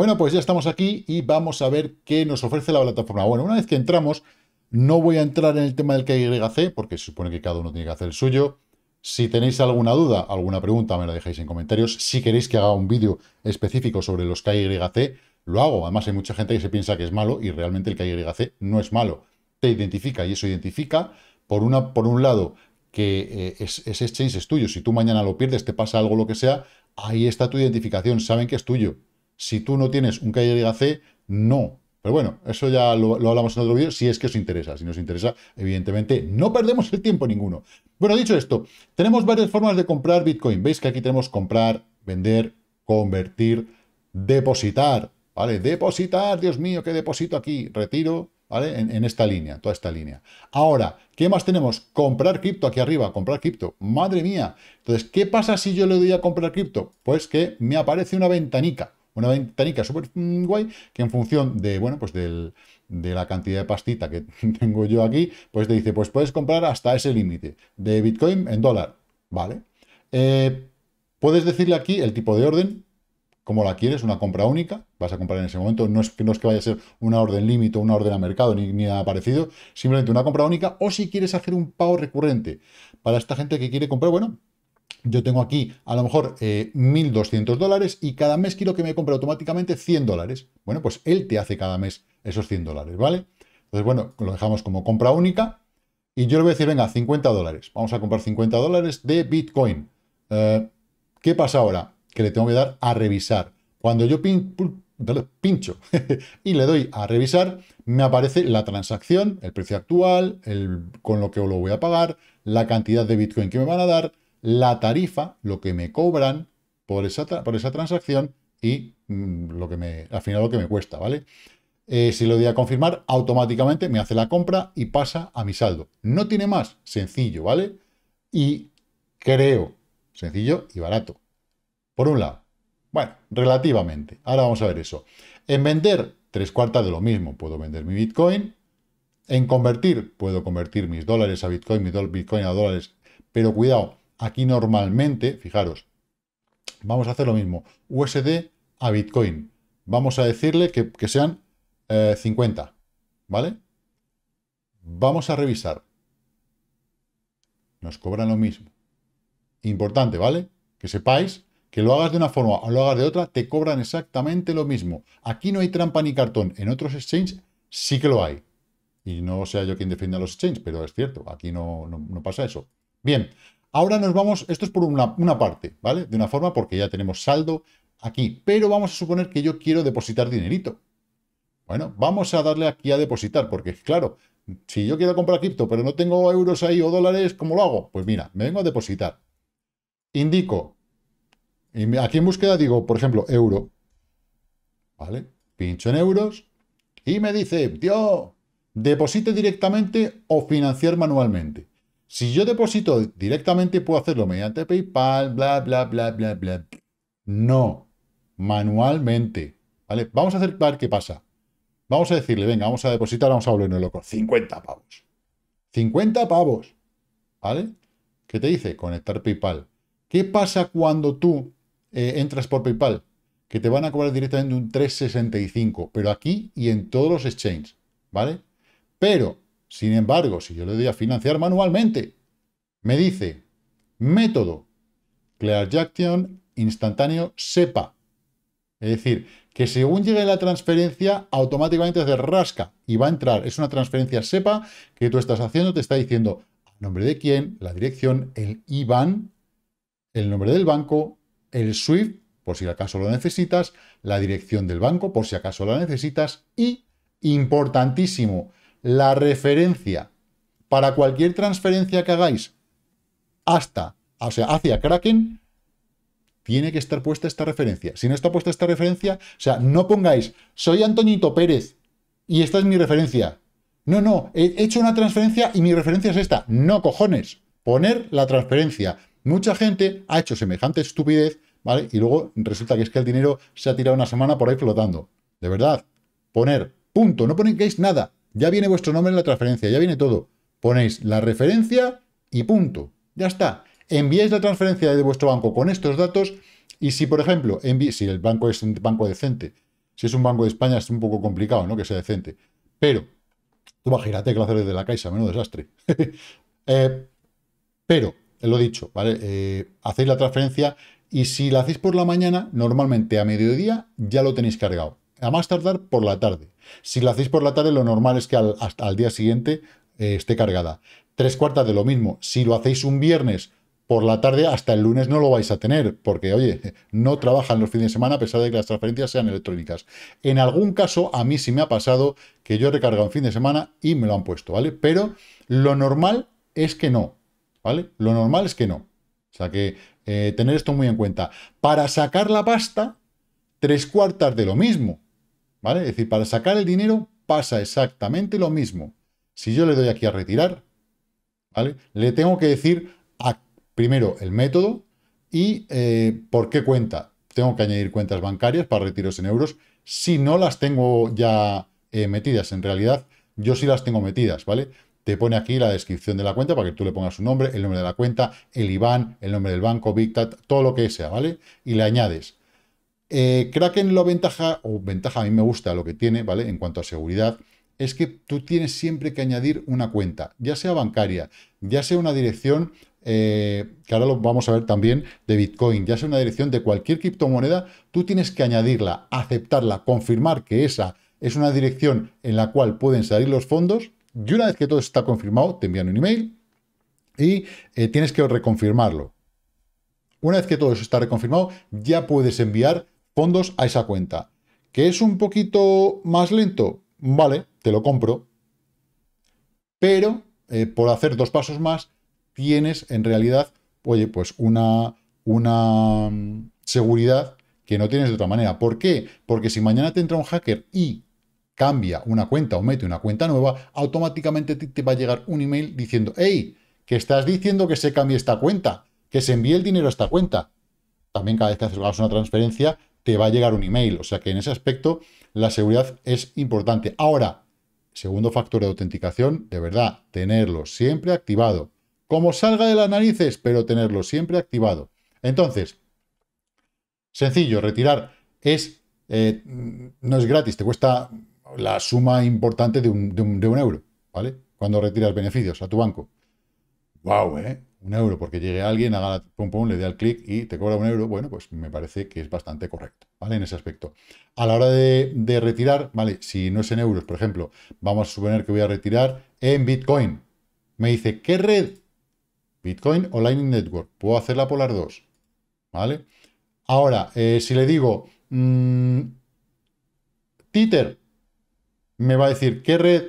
Bueno, pues ya estamos aquí y vamos a ver qué nos ofrece la plataforma. Bueno, una vez que entramos, no voy a entrar en el tema del KYC, porque se supone que cada uno tiene que hacer el suyo. Si tenéis alguna duda, alguna pregunta, me la dejáis en comentarios. Si queréis que haga un vídeo específico sobre los KYC, lo hago. Además, hay mucha gente que se piensa que es malo y realmente el KYC no es malo. Te identifica y eso identifica, por, por un lado, que eh, es, ese exchange es tuyo. Si tú mañana lo pierdes, te pasa algo, lo que sea, ahí está tu identificación, saben que es tuyo. Si tú no tienes un KYC, no. Pero bueno, eso ya lo, hablamos en otro vídeo, si es que os interesa. Si nos interesa, evidentemente, no perdemos el tiempo ninguno. Bueno, dicho esto, tenemos varias formas de comprar Bitcoin. Veis que aquí tenemos comprar, vender, convertir, depositar. ¿Vale? Depositar, Dios mío, ¿qué deposito aquí? Retiro, ¿vale? En, en, esta línea, toda esta línea. Ahora, ¿qué más tenemos? Comprar cripto aquí arriba, comprar cripto. Madre mía. Entonces, ¿qué pasa si yo le doy a comprar cripto? Pues que me aparece una ventanica una ventanica súper guay que en función de, bueno, pues de la cantidad de pastita que tengo yo aquí, pues te dice, pues puedes comprar hasta ese límite de Bitcoin en dólar, ¿vale? Eh, puedes decirle aquí el tipo de orden, como la quieres, una compra única, vas a comprar en ese momento, no es, no es que vaya a ser una orden límite o una orden a mercado ni, ni, nada parecido, simplemente una compra única, o si quieres hacer un pago recurrente para esta gente que quiere comprar, bueno, yo tengo aquí a lo mejor 1.200 eh, dólares y cada mes quiero que me compre automáticamente 100 dólares. Bueno, pues él te hace cada mes esos 100 dólares, ¿vale? Entonces, bueno, lo dejamos como compra única y yo le voy a decir, venga, 50 dólares. Vamos a comprar 50 dólares de Bitcoin. Eh, ¿Qué pasa ahora? Que le tengo que dar a revisar. Cuando yo pincho y le doy a revisar, me aparece la transacción, el precio actual, con lo que lo voy a pagar, la cantidad de Bitcoin que me van a dar, la tarifa, lo que me cobran por esa, por esa transacción y mm, lo que me, al final lo que me cuesta, ¿vale? Eh, si lo doy a confirmar, automáticamente me hace la compra y pasa a mi saldo. No tiene más, sencillo, ¿vale? Y creo, sencillo y barato. Por un lado, bueno, relativamente. Ahora vamos a ver eso. En vender, tres cuartas de lo mismo. Puedo vender mi Bitcoin. En convertir, puedo convertir mis dólares a Bitcoin, mis Bitcoin a dólares. Pero cuidado, Aquí normalmente, fijaros, vamos a hacer lo mismo. USD a Bitcoin. Vamos a decirle que, sean 50, eh, ¿vale? Vamos a revisar. Nos cobran lo mismo. Importante, ¿vale? Que sepáis que lo hagas de una forma o lo hagas de otra, te cobran exactamente lo mismo. Aquí no hay trampa ni cartón. En otros exchanges sí que lo hay. Y no sea yo quien defienda los exchanges, pero es cierto, aquí no, no pasa eso. Bien, Ahora nos vamos, esto es por una, parte, ¿vale? De una forma porque ya tenemos saldo aquí, pero vamos a suponer que yo quiero depositar dinerito. Bueno, vamos a darle aquí a depositar, porque claro, si yo quiero comprar cripto, pero no tengo euros ahí o dólares, ¿cómo lo hago? Pues mira, me vengo a depositar. Indico, aquí en búsqueda digo, por ejemplo, euro, ¿vale? Pincho en euros y me dice, tío, deposite directamente o financiar manualmente. Si yo deposito directamente, puedo hacerlo mediante PayPal, bla, bla, bla, bla, bla. No, manualmente. ¿Vale? Vamos a hacer ver qué pasa. Vamos a decirle, venga, vamos a depositar, vamos a volvernos loco. 50 pavos. 50 pavos. ¿Vale? ¿Qué te dice? Conectar PayPal. ¿Qué pasa cuando tú eh, entras por PayPal? Que te van a cobrar directamente un 365, pero aquí y en todos los exchanges, ¿vale? Pero sin embargo, si yo le doy a financiar manualmente, me dice método ClearJaction instantáneo SEPA. Es decir, que según llegue la transferencia, automáticamente se rasca y va a entrar. Es una transferencia SEPA que tú estás haciendo, te está diciendo nombre de quién, la dirección, el IBAN, el nombre del banco, el SWIFT, por si acaso lo necesitas, la dirección del banco, por si acaso la necesitas, y, importantísimo, la referencia para cualquier transferencia que hagáis hasta, o sea, hacia Kraken, tiene que estar puesta esta referencia. Si no está puesta esta referencia, o sea, no pongáis, soy Antoñito Pérez y esta es mi referencia. No, no, he hecho una transferencia y mi referencia es esta. No, cojones, poner la transferencia. Mucha gente ha hecho semejante estupidez, ¿vale? Y luego resulta que es que el dinero se ha tirado una semana por ahí flotando. De verdad, poner punto, no ponéis nada. Ya viene vuestro nombre en la transferencia, ya viene todo. Ponéis la referencia y punto. Ya está. Enviáis la transferencia de vuestro banco con estos datos y si, por ejemplo, si el banco es un banco decente, si es un banco de España es un poco complicado, ¿no? Que sea decente. Pero, tú imagínate que lo haces desde la Caixa, menudo desastre. Eh, pero, lo dicho, ¿vale? Eh, hacéis la transferencia y si la hacéis por la mañana, normalmente a mediodía ya lo tenéis cargado a más tardar por la tarde. Si lo hacéis por la tarde, lo normal es que al, al día siguiente eh, esté cargada. Tres cuartas de lo mismo. Si lo hacéis un viernes por la tarde, hasta el lunes no lo vais a tener, porque, oye, no trabajan los fines de semana a pesar de que las transferencias sean electrónicas. En algún caso, a mí sí me ha pasado que yo he recargado un fin de semana y me lo han puesto, ¿vale? Pero lo normal es que no, ¿vale? Lo normal es que no. O sea que eh, tener esto muy en cuenta. Para sacar la pasta, tres cuartas de lo mismo. ¿Vale? Es decir, para sacar el dinero pasa exactamente lo mismo. Si yo le doy aquí a retirar, ¿vale? Le tengo que decir primero el método y eh, por qué cuenta. Tengo que añadir cuentas bancarias para retiros en euros. Si no las tengo ya eh, metidas, en realidad yo sí las tengo metidas, ¿vale? Te pone aquí la descripción de la cuenta para que tú le pongas su nombre, el nombre de la cuenta, el IBAN, el nombre del banco, BigTat, todo lo que sea, ¿vale? Y le añades. Eh, Kraken lo ventaja, o ventaja a mí me gusta lo que tiene, ¿vale? En cuanto a seguridad, es que tú tienes siempre que añadir una cuenta, ya sea bancaria, ya sea una dirección, eh, que ahora lo vamos a ver también, de Bitcoin, ya sea una dirección de cualquier criptomoneda, tú tienes que añadirla, aceptarla, confirmar que esa es una dirección en la cual pueden salir los fondos, y una vez que todo está confirmado, te envían un email y eh, tienes que reconfirmarlo. Una vez que todo eso está reconfirmado, ya puedes enviar a esa cuenta. ¿Que es un poquito más lento? Vale, te lo compro. Pero eh, por hacer dos pasos más, tienes en realidad, oye, pues una, una mm, seguridad que no tienes de otra manera. ¿Por qué? Porque si mañana te entra un hacker y cambia una cuenta o mete una cuenta nueva, automáticamente te va a llegar un email diciendo, hey, que estás diciendo que se cambie esta cuenta, que se envíe el dinero a esta cuenta. También cada vez que haces una transferencia, te va a llegar un email. O sea que en ese aspecto la seguridad es importante. Ahora, segundo factor de autenticación, de verdad, tenerlo siempre activado. Como salga de las narices, pero tenerlo siempre activado. Entonces, sencillo, retirar es, eh, no es gratis, te cuesta la suma importante de un, euro, ¿vale? Cuando retiras beneficios a tu banco. ¡Wow! ¿eh? un euro porque llegue alguien, haga la, pum, le dé al clic y te cobra un euro, bueno, pues me parece que es bastante correcto, ¿vale? En ese aspecto. A la hora de, retirar, ¿vale? Si no es en euros, por ejemplo, vamos a suponer que voy a retirar en Bitcoin. Me dice, ¿qué red? Bitcoin o Lightning Network. Puedo hacerla la polar dos, ¿vale? Ahora, eh, si le digo, mm, Titer, me va a decir, ¿qué red?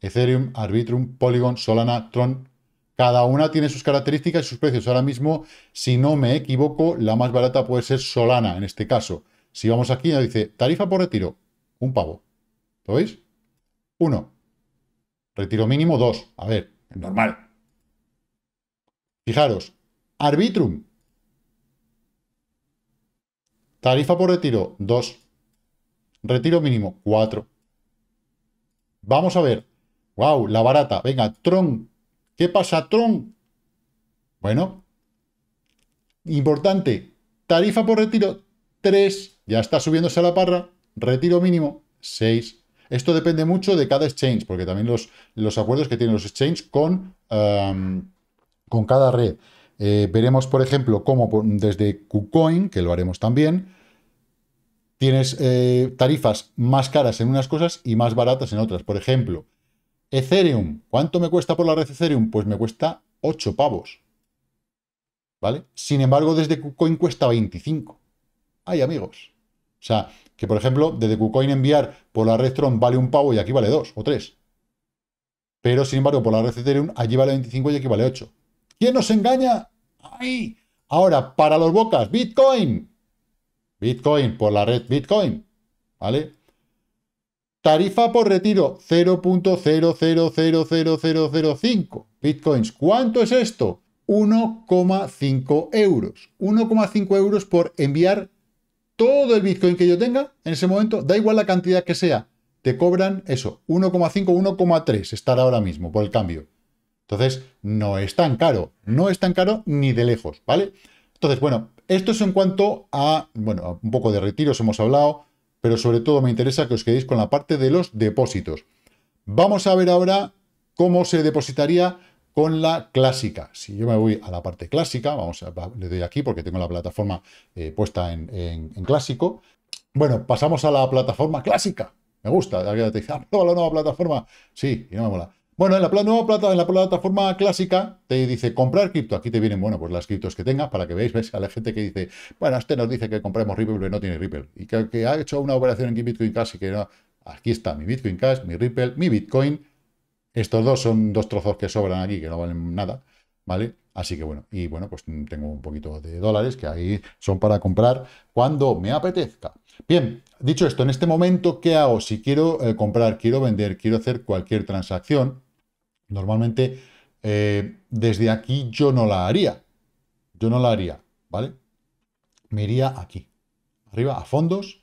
Ethereum, Arbitrum, Polygon, Solana, Tron, cada una tiene sus características y sus precios. Ahora mismo, si no me equivoco, la más barata puede ser Solana, en este caso. Si vamos aquí, nos dice tarifa por retiro, un pavo. ¿Lo veis? Uno. Retiro mínimo, dos. A ver, normal. Fijaros, Arbitrum. Tarifa por retiro, dos. Retiro mínimo, cuatro. Vamos a ver. ¡Guau! la barata. Venga, Tron ¿Qué pasa, Tron? Bueno, importante, tarifa por retiro 3, ya está subiéndose a la parra, retiro mínimo 6. Esto depende mucho de cada exchange, porque también los, los acuerdos que tienen los exchanges con, con cada red. Eh, veremos, por ejemplo, cómo desde KuCoin, que lo haremos también, tienes eh, tarifas más caras en unas cosas y más baratas en otras. Por ejemplo, Ethereum, ¿cuánto me cuesta por la red Ethereum? Pues me cuesta 8 pavos. ¿Vale? Sin embargo, desde KuCoin cuesta 25. Ay, amigos. O sea, que por ejemplo, desde KuCoin enviar por la red Tron vale un pavo y aquí vale 2 o 3. Pero sin embargo, por la red Ethereum allí vale 25 y aquí vale 8. ¿Quién nos engaña? ¡Ay! Ahora, para los bocas, Bitcoin. Bitcoin por la red Bitcoin. ¿Vale? Tarifa por retiro 0.000005 bitcoins. ¿Cuánto es esto? 1,5 euros. 1,5 euros por enviar todo el bitcoin que yo tenga en ese momento, da igual la cantidad que sea. Te cobran eso, 1,5, 1,3 estará ahora mismo por el cambio. Entonces, no es tan caro, no es tan caro ni de lejos, ¿vale? Entonces, bueno, esto es en cuanto a, bueno, un poco de retiros hemos hablado, pero sobre todo me interesa que os quedéis con la parte de los depósitos. Vamos a ver ahora cómo se depositaría con la clásica. Si yo me voy a la parte clásica, vamos a, le doy aquí porque tengo la plataforma eh, puesta en, clásico. Bueno, pasamos a la plataforma clásica. Me gusta. te ah, la nueva plataforma. Sí, y no me mola. Bueno, en la nueva plata, en la plataforma clásica, te dice comprar cripto. Aquí te vienen, bueno, pues las criptos que tengas para que veáis, ves a la gente que dice, bueno, este nos dice que compramos Ripple, pero no tiene Ripple. Y que, ha hecho una operación en Bitcoin Cash y que no. Aquí está mi Bitcoin Cash, mi Ripple, mi Bitcoin. Estos dos son dos trozos que sobran aquí, que no valen nada, ¿vale? Así que bueno, y bueno, pues tengo un poquito de dólares que ahí son para comprar cuando me apetezca. Bien, dicho esto, en este momento, ¿qué hago? Si quiero eh, comprar, quiero vender, quiero hacer cualquier transacción, Normalmente eh, desde aquí yo no la haría. Yo no la haría, ¿vale? Me iría aquí. Arriba a fondos.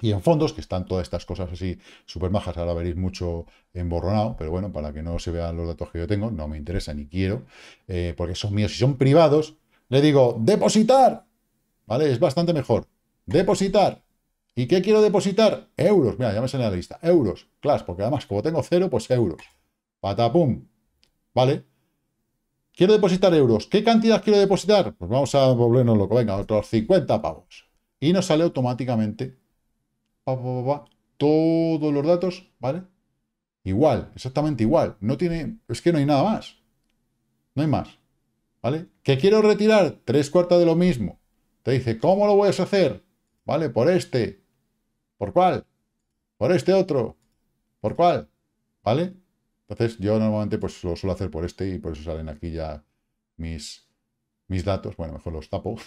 Y en fondos, que están todas estas cosas así súper majas, ahora veréis mucho emborronado, pero bueno, para que no se vean los datos que yo tengo, no me interesa ni quiero, eh, porque son míos. y son privados, le digo, depositar, ¿vale? Es bastante mejor. Depositar. ¿Y qué quiero depositar? Euros. Mira, ya me sale la lista. Euros. Claro, porque además, como tengo cero, pues euros patapum, ¿vale? Quiero depositar euros. ¿Qué cantidad quiero depositar? Pues vamos a volvernos loco. Venga, otros 50 pavos. Y nos sale automáticamente pa, pa, pa, todos los datos, ¿vale? Igual, exactamente igual. No tiene, es que no hay nada más. No hay más. ¿Vale? Que quiero retirar tres cuartas de lo mismo. Te dice, ¿cómo lo voy a hacer? ¿Vale? Por este. ¿Por cuál? Por este otro. ¿Por cuál? ¿Vale? Entonces yo normalmente pues lo suelo hacer por este y por eso salen aquí ya mis, mis datos. Bueno, mejor los tapo.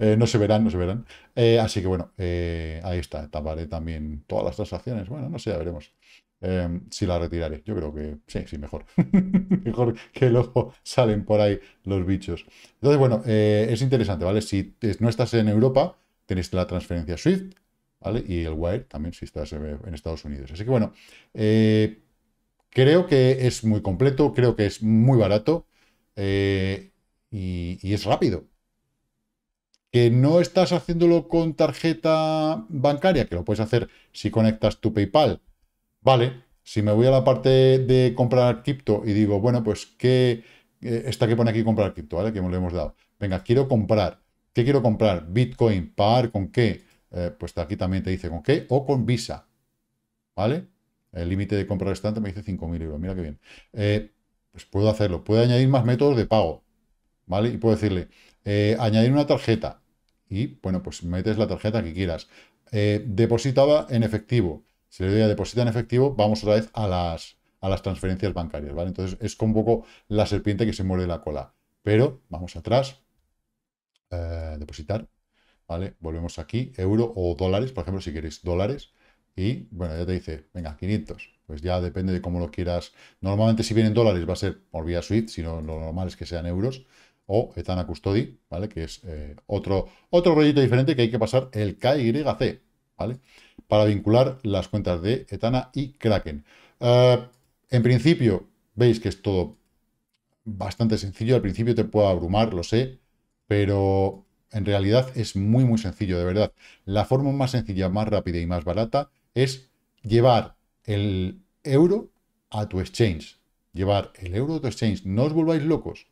Eh, no se verán, no se verán. Eh, así que bueno, eh, ahí está. Taparé también todas las transacciones. Bueno, no sé, ya veremos. Em, si la retiraré, yo creo que sí, sí, mejor. mejor que luego salen por ahí los bichos. Entonces, bueno, es interesante, ¿vale? Si no estás en Europa, tenéis la transferencia SWIFT, ¿vale? Y el Wire también si estás en Estados Unidos. Así que bueno, Creo que es muy completo, creo que es muy barato eh, y, es rápido. Que no estás haciéndolo con tarjeta bancaria, que lo puedes hacer si conectas tu PayPal. Vale, si me voy a la parte de comprar cripto y digo, bueno, pues qué eh, esta que pone aquí comprar cripto, ¿vale? Que me lo hemos dado. Venga, quiero comprar. ¿Qué quiero comprar? Bitcoin, par, con qué. Eh, pues aquí también te dice con qué o con Visa. ¿Vale? El límite de compra restante me dice 5.000 euros, mira qué bien. Eh, pues puedo hacerlo. Puedo añadir más métodos de pago, ¿vale? Y puedo decirle, eh, añadir una tarjeta. Y, bueno, pues metes la tarjeta que quieras. Eh, depositaba en efectivo. Si le doy a depositar en efectivo, vamos otra vez a las, a las transferencias bancarias, ¿vale? Entonces es como poco la serpiente que se muerde la cola. Pero vamos atrás, depositar, ¿vale? Volvemos aquí, euro o dólares, por ejemplo, si queréis dólares. Y bueno, ya te dice, venga, 500. Pues ya depende de cómo lo quieras. Normalmente si vienen dólares va a ser por vía SWIFT, si no, lo normal es que sean euros. O Etana Custody, ¿vale? Que es eh, otro, otro rollito diferente que hay que pasar el KYC, ¿vale? Para vincular las cuentas de Etana y Kraken. Eh, en principio, veis que es todo bastante sencillo. Al principio te puede abrumar, lo sé, pero en realidad es muy, muy sencillo, de verdad. La forma más sencilla, más rápida y más barata es llevar el euro a tu exchange. Llevar el euro a tu exchange. No os volváis locos,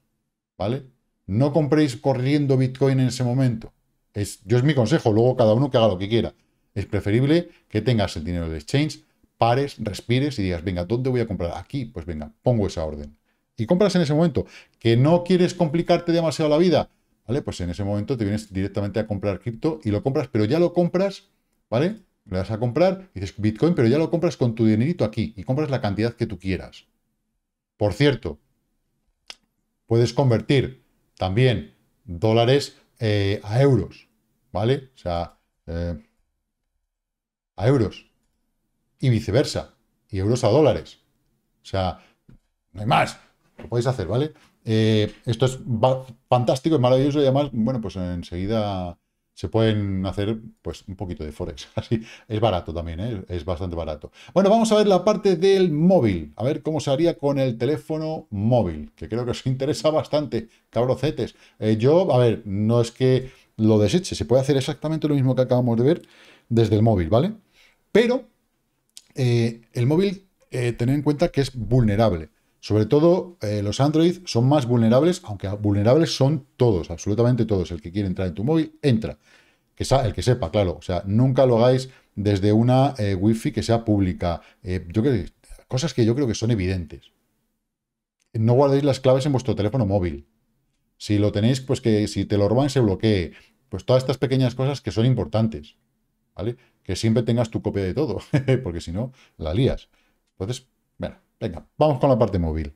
¿vale? No compréis corriendo Bitcoin en ese momento. Es, yo es mi consejo, luego cada uno que haga lo que quiera. Es preferible que tengas el dinero del exchange, pares, respires y digas, venga, ¿dónde voy a comprar? Aquí, pues venga, pongo esa orden. Y compras en ese momento. Que no quieres complicarte demasiado la vida, ¿vale? Pues en ese momento te vienes directamente a comprar cripto y lo compras, pero ya lo compras, ¿vale? Le vas a comprar, y dices Bitcoin, pero ya lo compras con tu dinerito aquí y compras la cantidad que tú quieras. Por cierto, puedes convertir también dólares eh, a euros, ¿vale? O sea, eh, a euros y viceversa, y euros a dólares. O sea, no hay más, lo podéis hacer, ¿vale? Eh, esto es fantástico, es maravilloso y además, bueno, pues enseguida se pueden hacer pues un poquito de forex. Así es barato también, ¿eh? es bastante barato. Bueno, vamos a ver la parte del móvil, a ver cómo se haría con el teléfono móvil, que creo que os interesa bastante, cabrocetes. Eh, yo, a ver, no es que lo deseche, se puede hacer exactamente lo mismo que acabamos de ver desde el móvil, ¿vale? Pero eh, el móvil, tener en cuenta que es vulnerable. Sobre todo, eh, los Android son más vulnerables, aunque vulnerables son todos, absolutamente todos. El que quiere entrar en tu móvil, entra. Que el que sepa, claro. O sea, nunca lo hagáis desde una eh, wifi que sea pública. Eh, yo creo, cosas que yo creo que son evidentes. No guardéis las claves en vuestro teléfono móvil. Si lo tenéis, pues que si te lo roban se bloquee. Pues todas estas pequeñas cosas que son importantes. ¿Vale? Que siempre tengas tu copia de todo, porque si no, la lías. Entonces, bueno, Venga, vamos con la parte móvil.